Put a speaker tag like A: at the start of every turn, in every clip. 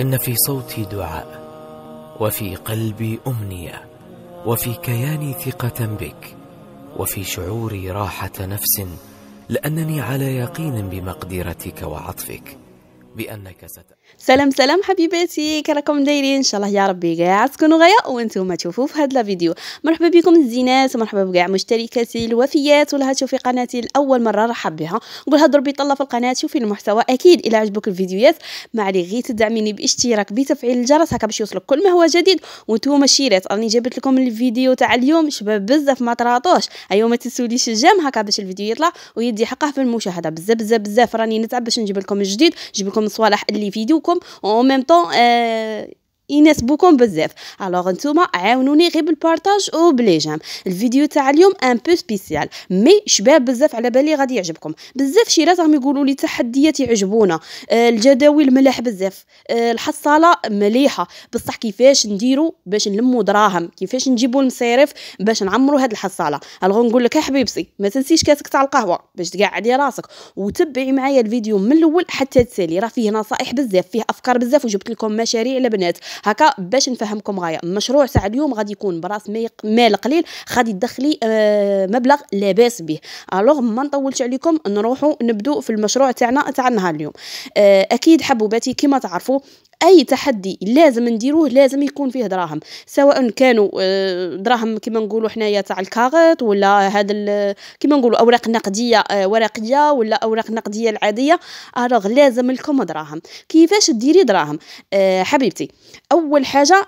A: إن في صوتي دعاء وفي قلبي أمنية وفي كياني ثقة بك وفي شعوري راحة نفس لأنني على يقين بمقدرتك وعطفك بانك ست سلام سلام حبيباتي كراكم دايرين ان شاء الله يا ربي كاع تكونوا غايه وانتم تشوفوا في هذا الفيديو مرحبا بكم الزينات ومرحبا بكاع مشتركاتي الوفيات ولا تشوفي قناتي لاول مره رحب بها نقول ضربي طله في القناه شوفي المحتوى اكيد الى عجبك الفيديوهات ما عليك غير تدعميني باشتراك بتفعيل الجرس هكا باش يوصلك كل ما هو جديد وانتم شيرات راني جابت لكم الفيديو تاع اليوم شباب بزاف ما طراطوش ايوا ما تنسوليش الجام هكا باش الفيديو يطلع ويدي حقه في المشاهده بزاف بزاف بزاف راني نتعب باش نجيب لكم الجديد نجيب لكم لكم صوالح اللي يفيدوكم ميم طون يناسبوكم بزاف الوغ نتوما عاونوني غير بالبارطاج وبلي جام الفيديو تاع اليوم ان بو سبيسيال مي شباب بزاف على بالي غادي يعجبكم بزاف شيرات راهم يقولوا لي تحديات يعجبونا آه، الجداول ملاح بزاف آه، الحصاله مليحه بصح كيفاش نديرو باش نلمو دراهم كيفاش نجيبو المصاريف باش نعمرو هاد الحصاله الوغ نقول لك يا حبيبسي ما تنسيش كاسك تاع القهوه باش تقعدي راسك وتبعي معايا الفيديو من الاول حتى تسالي راه فيه نصائح بزاف فيه افكار بزاف وجبت لكم مشاريع البنات هكا باش نفهمكم غايه مشروع تاع اليوم غادي يكون براس مال قليل غادي تدخلي آه، مبلغ لاباس به الوغ ما نطولش عليكم نروحوا نبدو في المشروع تاعنا تاع النهار اليوم آه اكيد حبوباتي كما تعرفوا اي تحدي لازم نديروه لازم يكون فيه دراهم سواء كانوا آه، دراهم كما نقولوا حنايا تاع الكاغط ولا هذا كما نقولوا اوراق نقديه آه، ورقيه ولا اوراق نقديه العاديه راه لازم لكم دراهم كيفاش ديري دراهم آه، حبيبتي اول حاجه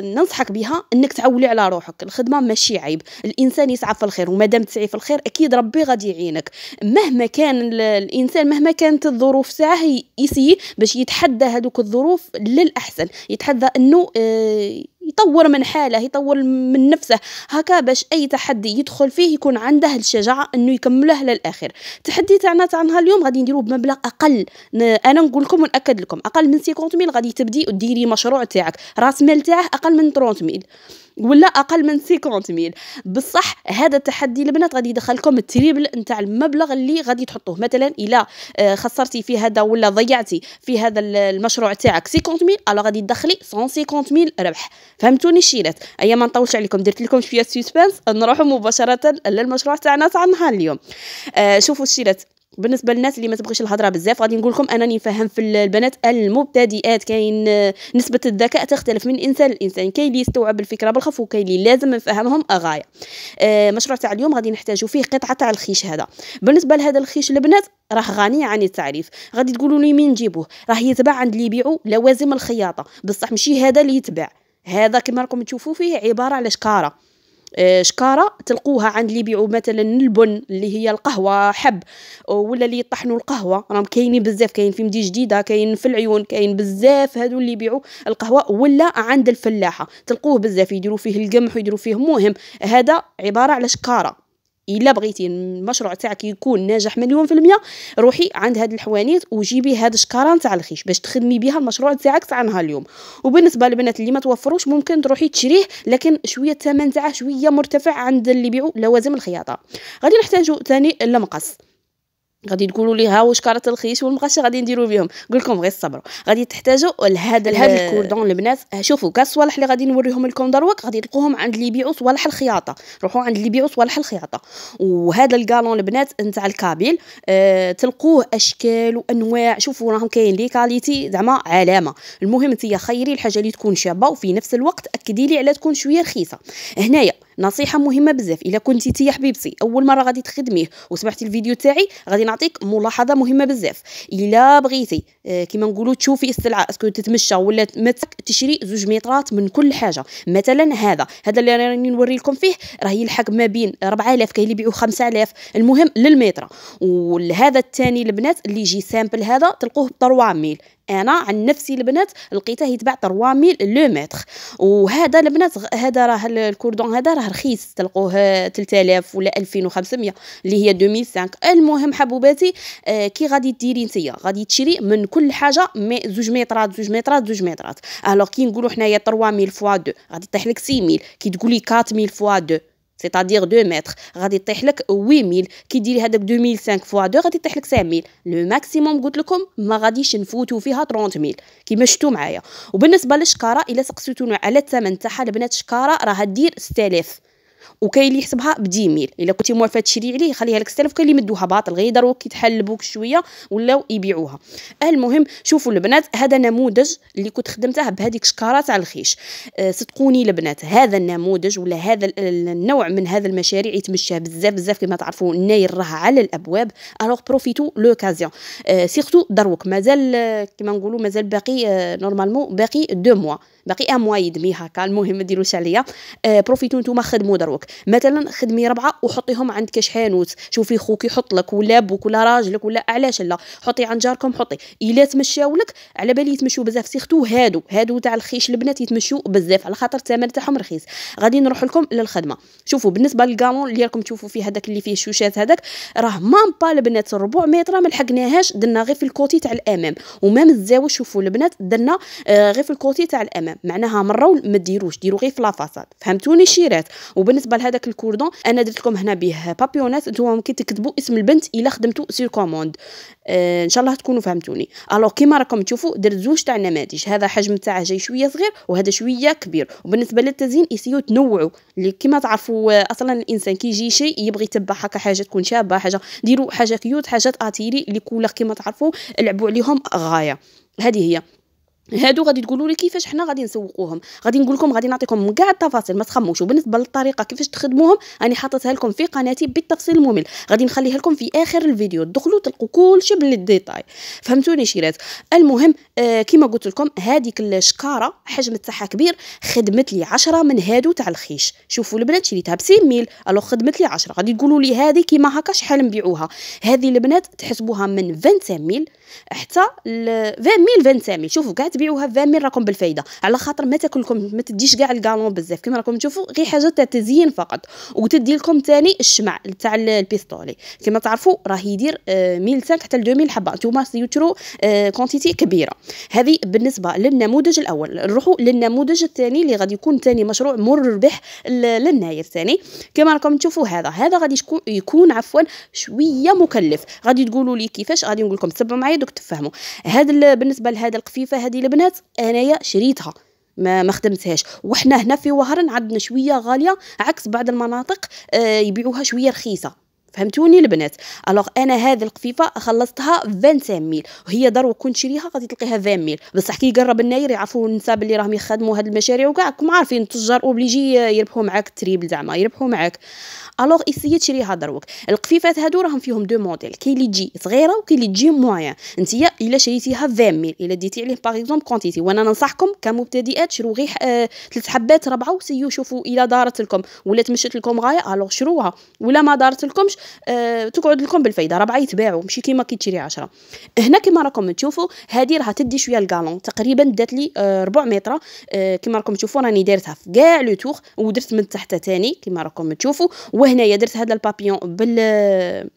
A: ننصحك بها انك تعولي على روحك الخدمه ماشي عيب الانسان يسعى في الخير وما دام تسعي في الخير اكيد ربي غادي يعينك مهما كان الانسان مهما كانت الظروف تاعه يسي باش يتحدى هذوك الظروف للأحسن يتحدى أنه آه، يطور من حاله يطور من نفسه هكا باش اي تحدي يدخل فيه يكون عنده الشجاعه انه يكمله للاخر التحدي تاعنا تاع نهار اليوم غادي نديروه بمبلغ اقل انا نقول لكم وناكد لكم اقل من 50000 ميل غادي تبدي وديري مشروع تاعك راس مال تاعه اقل من 30000 ميل ولا اقل من ميل بصح هذا التحدي البنات غادي يدخلكم التريبل نتاع المبلغ اللي غادي تحطوه مثلا الا آه، خسرتي في هذا ولا ضيعتي في هذا المشروع تاعك ميل الا غادي تدخلي ميل ربح فهمتوني شيلات ايا ما نطولش عليكم درت لكم شويه سسبنس نروحوا مباشره للمشروع تاعنا تاع نهار اليوم آه شوفوا الشيلات بالنسبه للناس اللي ما تبغيش الهضره بزاف غادي نقول لكم انني نفهم في البنات المبتدئات كاين آه، نسبه الذكاء تختلف من انسان لانسان كاين اللي يستوعب الفكره بالخف وكاين اللي لازم نفهمهم غايه آه مشروع تاع اليوم غادي نحتاجو فيه قطعه تاع الخيش هذا بالنسبه لهذا الخيش البنات راه غني عن التعريف غادي تقولوا لي مين نجيبوه راه يتباع عند اللي يبيعوا لوازم الخياطه بصح ماشي هذا اللي يتباع هذا كما راكم تشوفوا فيه عباره على شكاره آه، شكاره تلقوها عند اللي يبيعوا مثلا البن اللي هي القهوه حب ولا اللي يطحنوا القهوه راهم كاينين بزاف كاين في مدي جديده كاين في العيون كاين بزاف هذو اللي يبيعوا القهوه ولا عند الفلاحه تلقوه بزاف يديروا فيه القمح ويديروا فيه مهم هذا عباره على شكاره الا بغيتي المشروع تاعك يكون ناجح مليون في المية روحي عند هاد الحوانيت وجيبي هاد الشكاره تاع الخيش باش تخدمي بها المشروع تاعك تاع نهار اليوم وبالنسبه للبنات اللي ما توفروش ممكن تروحي تشريه لكن شويه الثمن تاعه شويه مرتفع عند اللي يبيعوا لوازم الخياطه غادي نحتاجو ثاني المقص غادي تقولوا لي ها واش كارت الخيش والمقشه غادي نديروا بهم قلت لكم غير صبروا غادي تحتاجوا لهذا لهذا الكوردون البنات شوفوا كاس صوالح اللي غادي نوريهم لكم دروك غادي تلقوهم عند اللي يبيعوا صوالح الخياطه روحوا عند اللي يبيعوا صوالح الخياطه وهذا الكالون البنات نتاع الكابيل أه تلقوه اشكال وانواع شوفوا راهم كاين لي كاليتي زعما علامه المهم انت خيري الحاجه اللي تكون شابه وفي نفس الوقت اكدي لي على تكون شويه رخيصه هنايا نصيحه مهمه بزاف الا كنتي تي يا حبيبتي اول مره غادي تخدميه وسمعتي الفيديو تاعي غادي نعطيك ملاحظه مهمه بزاف الا بغيتي آه، كيما نقولوا تشوفي السلعه اسكو تتمشى ولا متك تشري زوج مترات من كل حاجه مثلا هذا هذا اللي راني نوري لكم فيه راه يلحق ما بين 4000 كاين اللي يبيعوا 5000 المهم للمتر وهذا الثاني البنات اللي يجي سامبل هذا تلقوه ب ميل انا عن نفسي البنات لقيته يتباع 3000 لو متر وهذا البنات هذا راه الكوردون هذا راه رخيص تلقوه 3000 ولا 2500 اللي هي 2005 المهم حبوباتي آه، كي غادي ديري نتيا غادي تشري من كل حاجه مي زوج مترات زوج مترات زوج مترات الوغ كي نقولوا حنايا 3000 فوا 2 غادي طيح لك 6000 كي تقولي 4000 فوا 2 سيتادير 2 متر غادي يطيح لك 8000 كي ديري هذاك 2005 فوا 2 غادي يطيح لك 5000 لو ماكسيموم قلت لكم ما غاديش نفوتوا فيها 30000 كيما شفتوا معايا وبالنسبه للشكاره الا سقسيتوني على الثمن تاعها البنات الشكاره راه دير 6000 وكاين اللي يحسبها بديميل الا كنتي موافقه تشري عليه خليها لك 6000 وكاين اللي مدوها باطل غير يضروا كي شويه ولاو يبيعوها أه، المهم شوفوا البنات هذا نموذج اللي كنت خدمته بهذيك شكارات على الخيش أه صدقوني البنات هذا النموذج ولا هذا النوع من هذا المشاريع يتمشى بزاف بزاف كما تعرفوا الناير راه على الابواب الوغ بروفيتو لوكازيون أه سيرتو دروك مازال أه، كما نقولوا مازال باقي أه نورمالمون باقي دو موا باقي ان موا يدمي هكا المهم ما ديروش عليا أه، بروفيتو نتوما خدموا دروك داروك مثلا خدمي ربعه وحطيهم عند كاش حانوت شوفي خوك يحط لك ولا بوك ولا راجلك ولا علاش لا حطي عند جاركم حطي الا تمشاولك على بالي يتمشوا بزاف سيختو هادو هادو تاع الخيش البنات يتمشوا بزاف على خاطر الثمن تاعهم رخيص غادي نروح لكم للخدمه شوفوا بالنسبه للكامون اللي راكم تشوفوا فيه هذاك اللي فيه الشوشات هذاك راه مام با البنات الربع متر ما لحقناهاش درنا غير في الكوتي تاع الامام ومام الزاويه شوفوا البنات درنا آه، غير في الكوتي تاع الامام معناها من الرول ما ديروش ديروا غير في لافاساد فهمتوني شيرات وبن بالنسبه لهذاك الكوردون انا درت لكم هنا به بابيونات نتوما ممكن تكتبوا اسم البنت الا خدمتوا سير كوموند آه ان شاء الله تكونوا فهمتوني الو كيما راكم تشوفوا درت زوج تاع النماذج هذا حجم تاعه جاي شويه صغير وهذا شويه كبير وبالنسبه للتزيين يسيو تنوعوا اللي كيما تعرفوا آه، اصلا الانسان كي يجي شيء يبغي يتبع هكا حاجه تكون شابه حاجه ديروا حاجه كيوت حاجات اتيري اللي كولا كيما تعرفوا لعبوا عليهم غايه هذه هي هادو غادي تقولوا لي كيفاش حنا غادي نسوقوهم غادي نقول لكم غادي نعطيكم كاع التفاصيل ما تخموش وبالنسبه للطريقه كيفاش تخدموهم راني حاطتها لكم في قناتي بالتفصيل الممل غادي نخليها لكم في اخر الفيديو دخلوا تلقوا كلشي بالديتاي فهمتوني شيرات المهم آه كيما قلت لكم هذيك الشكاره حجم تاعها كبير خدمت لي 10 من هادو تاع الخيش شوفوا البنات شريتها ب 60 ميل الو خدمت لي 10 غادي تقولوا لي هذه كيما هكا شحال نبيعوها هذه البنات تحسبوها من 25 ميل حتى 2028 شوفوا كاع تبيعوها ب 20 راكم بالفايده على خاطر ما تاكلكم ما تديش كاع الكالون بزاف كما راكم تشوفوا غير حاجه تاع تزيين فقط وتدي لكم ثاني الشمع تاع البيستولي كما تعرفوا راه يدير 1500 آه، حتى ل 2000 حبه نتوما سيوترو كونتيتي آه، كبيره هذه بالنسبه للنموذج الاول نروحوا للنموذج الثاني اللي غادي يكون ثاني مشروع مربح للناير ثاني كما راكم تشوفوا هذا هذا غادي يكون عفوا شويه مكلف غادي تقولوا لي كيفاش غادي نقول لكم تبعوا معايا دوك تفهموا هذا بالنسبه لهذا القفيفه هذه البنات انايا شريتها ما ما خدمتهاش وحنا هنا في وهران عندنا شويه غاليه عكس بعض المناطق آه يبيعوها شويه رخيصه فهمتوني البنات الوغ انا هذه القفيفه خلصتها 25 ميل وهي دار وكنت شريها غادي تلقيها 20 ميل بصح كي يقرب الناير يعرفوا النساء اللي راهم يخدموا هاد المشاريع وكاع راكم عارفين التجار اوبليجي يربحوا معاك التريبل زعما يربحوا معاك الوغ اسيي تشريها دروك القفيفات هادو راهم فيهم دو موديل كاين اللي تجي صغيره وكاين اللي تجي موان نتيا الا شريتيها 20 ميل الا ديتي عليه باغ اكزومبل كونتيتي وانا ننصحكم كمبتدئات شرو غير ثلاث آه، حبات ربعه وسيو شوفوا الا دارت لكم ولا تمشت لكم غايه الوغ شروها ولا ما دارت لكمش أه تقعد لكم بالفايده ربعه يتباعوا ماشي كيما كي تشري 10 هنا كيما راكم تشوفوا هذه راه تدي شويه الكالون تقريبا دات لي أه ربع متر أه كيما راكم تشوفوا راني دايرتها في كاع لو تور ودرت من تحت ثاني كيما راكم تشوفوا وهنايا درت هذا البابيون بال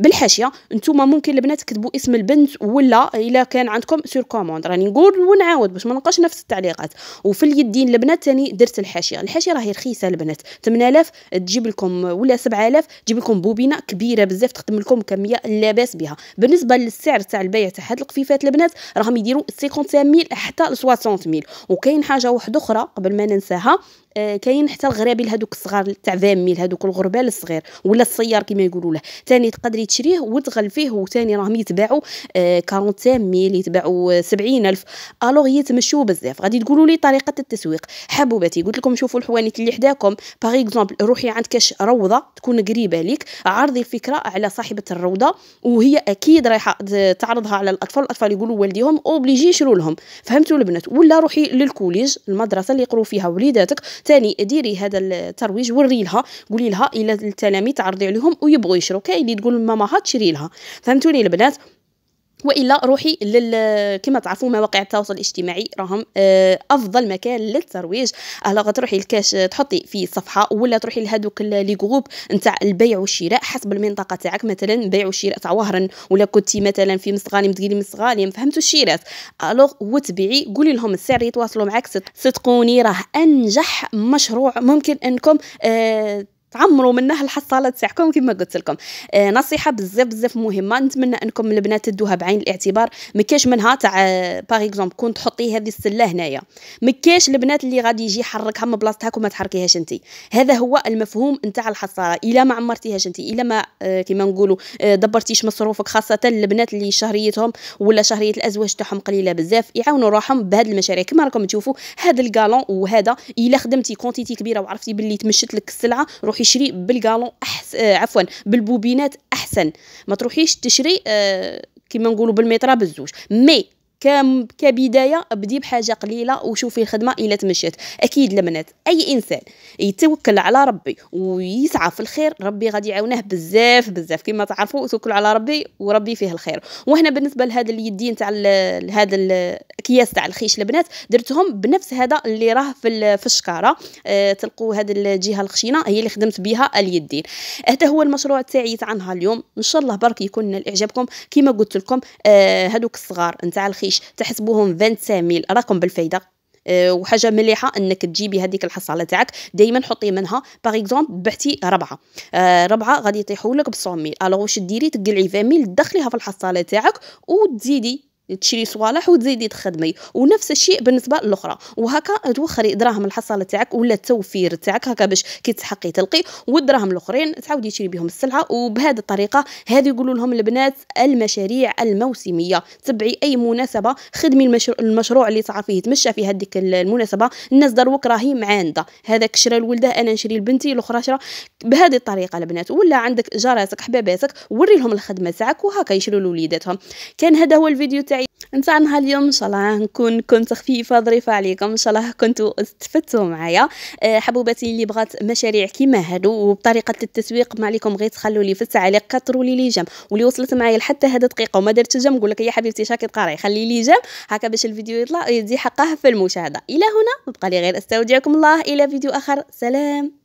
A: بالحاشيه نتوما ممكن البنات تكتبوا اسم البنت ولا الا كان عندكم سور كوموند راني نقول ونعاود باش ما نلقاش نفس التعليقات وفي اليدين البنات ثاني درت الحاشيه الحاشيه راهي رخيصه البنات 8000 تجيب لكم ولا 7000 تجيب لكم بوبينه كبيره بزاف تخدم لكم كميه لا باس بها بالنسبه للسعر تاع البيع تاع هاد القفيفات البنات راهم يديروا 50000 حتى ل 60000 وكاين حاجه واحده اخرى قبل ما ننساها آه، كاين حتى الغرابي لهذوك الصغار تاع فامي لهذوك الغربال الصغير ولا السيار كما يقولوا له ثاني تقدري تشريه وتغل فيه وثاني راهم يتباعوا 40 آه، ميل يتباعوا 70 الف الوغ يتمشوا بزاف غادي تقولوا لي طريقه التسويق حبوباتي قلت لكم شوفوا الحوانيت اللي حداكم باغ اكزومبل روحي عند كاش روضه تكون قريبه ليك عرضي الفكره على صاحبه الروضه وهي اكيد رايحه تعرضها على الاطفال الاطفال يقولوا والديهم اوبليجي يشروا لهم فهمتوا البنات ولا روحي للكوليج المدرسه اللي يقروا فيها وليداتك ثاني ديري هذا الترويج وري لها قولي لها الى التلاميذ تعرضي عليهم ويبغوا يشرو كاين اللي تقول ماما ها تشري لها فهمتوني البنات والا روحي لل كما تعرفوا مواقع التواصل الاجتماعي راهم آه، افضل مكان للترويج الا غتروحي لكاش آه، تحطي في صفحه ولا تروحي لهذوك لي جروب نتاع البيع والشراء حسب المنطقه تاعك مثلا بيع وشراء تاع وهرن ولا كنتي مثلا في مصغاليم مدقيلي مصغاليم فهمتوا الشيرات الوغ وتبيعي قولي لهم السعر يتواصلوا معك صدقوني راه انجح مشروع ممكن انكم آه تعمروا منها الحصالة تاعكم كما قلت لكم آه نصيحة بزاف بزاف مهمة نتمنى انكم البنات تدوها بعين الاعتبار ما منها تاع باغ آه، اكزومبل كون تحطي هذه السلة هنايا ما البنات اللي غادي يجي يحركها من بلاصتها وما تحركيهاش انت هذا هو المفهوم نتاع الحصالة الا ما عمرتيهاش انت الا ما آه كما نقولوا آه دبرتيش مصروفك خاصة البنات اللي شهريتهم ولا شهرية الازواج تاعهم قليلة بزاف يعاونوا روحهم بهاد المشاريع كما راكم تشوفوا هذا الكالون وهذا الا خدمتي كونتيتي كبيرة وعرفتي باللي تمشت لك السلعة روحي روح شري بالكالون أحس... آه، عفوا بالبوبينات احسن ما تروحيش تشري آه، كيما نقولوا بالميطره بالزوج مي كبدايه بدي بحاجه قليله وشوفي الخدمه الا تمشيت اكيد البنات اي انسان يتوكل على ربي ويسعى في الخير ربي غادي يعاونه بزاف بزاف كما تعرفوا توكلوا على ربي وربي فيه الخير وهنا بالنسبه لهذا اليدين تاع هذا الاكياس تاع الخيش البنات درتهم بنفس هذا اللي راه في الشكاره أه تلقوا هذه الجهه الخشينه هي اللي خدمت بها اليدين هذا هو المشروع تاعي تاع نهار اليوم ان شاء الله برك يكون الاعجابكم كما قلت لكم أه هذوك الصغار نتاع الخيش ليش تحسبوهم 25000 راكم بالفايده أه وحاجه مليحه انك تجيبي هذيك الحصاله تاعك دائما حطي منها باغ اكزومبل بعتي ربعه آه ربعه غادي يطيحوا لك ب 100000 الوغ واش ديري تقلعي 20000 دخليها في الحصاله تاعك وتزيدي تشري صوالح وتزيدي تخدمي ونفس الشيء بالنسبه للاخرى وهكا توخري دراهم الحصاله تاعك ولا التوفير تاعك هكا باش كي تحقي تلقي والدراهم الاخرين تعاودي تشري بهم السلعه وبهذه الطريقه هذه يقولوا لهم البنات المشاريع الموسميه تبعي اي مناسبه خدمي المشروع, المشروع اللي تعرفيه تمشى في هذيك المناسبه الناس دروك راهي معانده هذاك شرى الولده انا نشري لبنتي الاخرى شرى بهذه الطريقه البنات ولا عندك جاراتك حباباتك وري لهم الخدمه تاعك وهكا يشروا لوليداتهم كان هذا هو الفيديو تاعي تاعي نتاع نهار اليوم ان شاء الله نكون كنت خفيفه ظريفه عليكم ان شاء الله كنتوا استفدتوا معايا آه، حبوباتي اللي بغات مشاريع كيما هادو وبطريقه التسويق ما عليكم غير تخلوا لي في التعليق كثروا لي لي جام واللي وصلت معايا لحتى هاد دقيقه وما درت جام نقول لك يا حبيبتي شاكي قاري خلي لي جام هكا باش الفيديو يطلع يدي حقه في المشاهده الى هنا بقى لي غير استودعكم الله الى فيديو اخر سلام